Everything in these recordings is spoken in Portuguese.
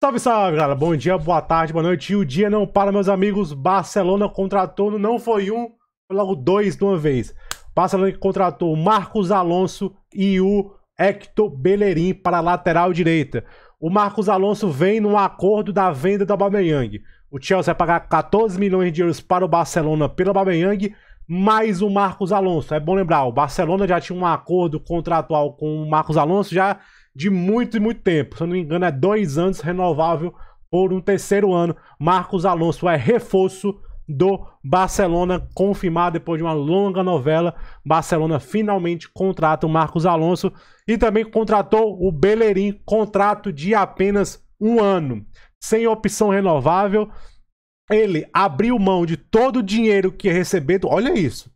Salve, salve, galera. Bom dia, boa tarde, boa noite. E o dia não para, meus amigos. Barcelona contratou, não foi um, foi logo dois de uma vez. Barcelona contratou Marcos Alonso e o Hector Bellerin para a lateral direita. O Marcos Alonso vem num acordo da venda do Aubameyang. O Chelsea vai pagar 14 milhões de euros para o Barcelona pelo Aubameyang, mais o Marcos Alonso. É bom lembrar, o Barcelona já tinha um acordo contratual com o Marcos Alonso, já de muito e muito tempo. Se eu não me engano, é dois anos renovável por um terceiro ano. Marcos Alonso é reforço do Barcelona, confirmado depois de uma longa novela. Barcelona finalmente contrata o Marcos Alonso e também contratou o Bellerin, contrato de apenas um ano, sem opção renovável. Ele abriu mão de todo o dinheiro que ia receber. Olha isso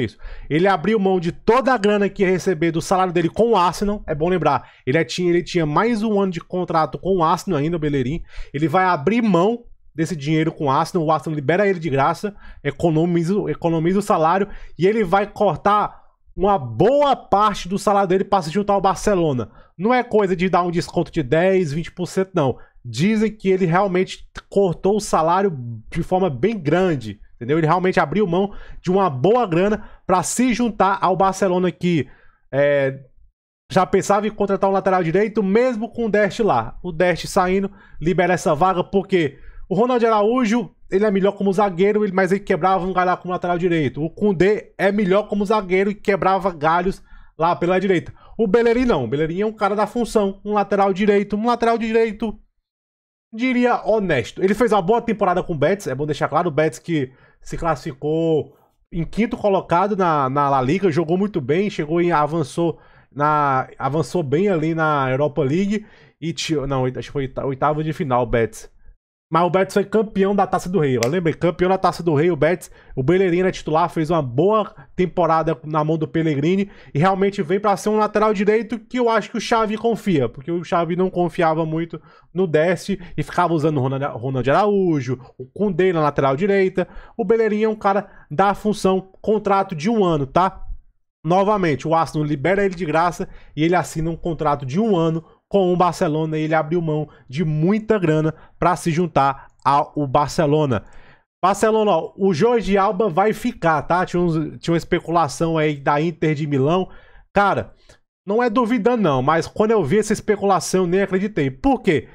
isso. Ele abriu mão de toda a grana que ia receber do salário dele com o Arsenal. É bom lembrar. Ele é tinha, ele tinha mais um ano de contrato com o Arsenal ainda, o Bellerin. Ele vai abrir mão desse dinheiro com o Arsenal. O Arsenal libera ele de graça, economiza, economiza o salário. E ele vai cortar uma boa parte do salário dele para se juntar ao Barcelona. Não é coisa de dar um desconto de 10, 20%, não. Dizem que ele realmente cortou o salário de forma bem grande Entendeu? Ele realmente abriu mão de uma boa grana para se juntar ao Barcelona que é, já pensava em contratar um lateral direito, mesmo com o Dest lá. O Dest saindo, libera essa vaga, porque o Ronald Araújo, ele é melhor como zagueiro, mas ele quebrava um galho lá como lateral direito. O Kundê é melhor como zagueiro e quebrava galhos lá pela direita. O Bellerin não. O Bellerin é um cara da função, um lateral direito, um lateral direito, diria honesto. Ele fez uma boa temporada com o Betis, é bom deixar claro, o Betis que se classificou em quinto colocado na, na La Liga, jogou muito bem, chegou em avançou na avançou bem ali na Europa League e não, acho que foi oitavo de final, Betis. Mas o Betis foi campeão da Taça do Rei. lembra? campeão da Taça do Rei, o Betis. O Bellerini é né, titular, fez uma boa temporada na mão do Pellegrini e realmente vem para ser um lateral direito que eu acho que o Xavi confia, porque o Xavi não confiava muito no Deste e ficava usando o Ronald Araújo, o Koundé na lateral direita. O Bellerini é um cara da função, contrato de um ano, tá? Novamente, o Arsenal libera ele de graça e ele assina um contrato de um ano com o Barcelona e ele abriu mão de muita grana para se juntar ao Barcelona. Barcelona, ó, o Jorge Alba vai ficar, tá? Tinha, uns, tinha uma especulação aí da Inter de Milão. Cara, não é duvida não, mas quando eu vi essa especulação, nem acreditei. Por quê?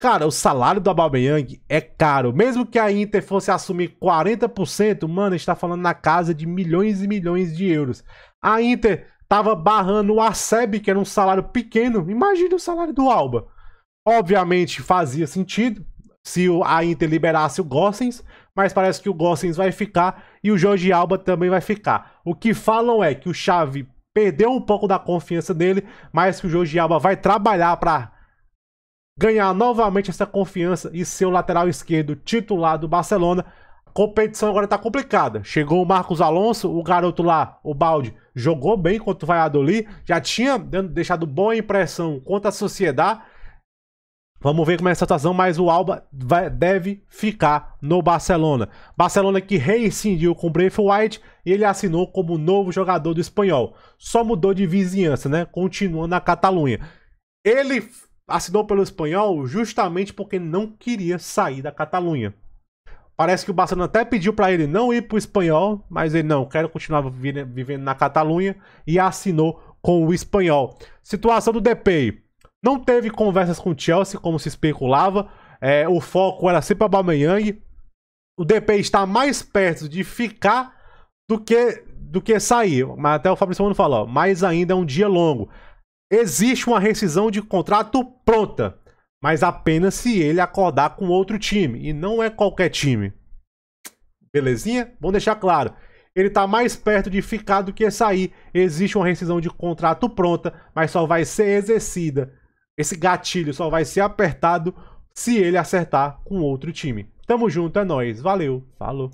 Cara, o salário do Aubameyang é caro. Mesmo que a Inter fosse assumir 40%, mano, a gente tá falando na casa de milhões e milhões de euros. A Inter tava barrando o ASEB, que era um salário pequeno. Imagina o salário do Alba. Obviamente fazia sentido se a Inter liberasse o Gossens, mas parece que o Gossens vai ficar e o Jorge Alba também vai ficar. O que falam é que o Xavi perdeu um pouco da confiança dele, mas que o Jorge Alba vai trabalhar para ganhar novamente essa confiança e ser o lateral esquerdo titular do Barcelona competição agora tá complicada. Chegou o Marcos Alonso, o garoto lá, o Balde, jogou bem contra o Valladolid, já tinha deixado boa impressão contra a Sociedade. Vamos ver como é essa situação, mas o Alba vai, deve ficar no Barcelona. Barcelona que rescindiu com o White e ele assinou como novo jogador do espanhol. Só mudou de vizinhança, né? Continuando na Catalunha. Ele assinou pelo espanhol justamente porque não queria sair da Catalunha. Parece que o Barcelona até pediu para ele não ir pro espanhol, mas ele não, quero continuar vivendo na Catalunha e assinou com o espanhol. Situação do DP: Não teve conversas com o Chelsea, como se especulava. É, o foco era sempre a Bameyang. O DP está mais perto de ficar do que, do que sair. Mas até o Fabrício Mano falou, mas ainda é um dia longo. Existe uma rescisão de contrato pronta mas apenas se ele acordar com outro time, e não é qualquer time. Belezinha? Vamos deixar claro. Ele está mais perto de ficar do que sair. Existe uma rescisão de contrato pronta, mas só vai ser exercida. Esse gatilho só vai ser apertado se ele acertar com outro time. Tamo junto, é nóis. Valeu, falou.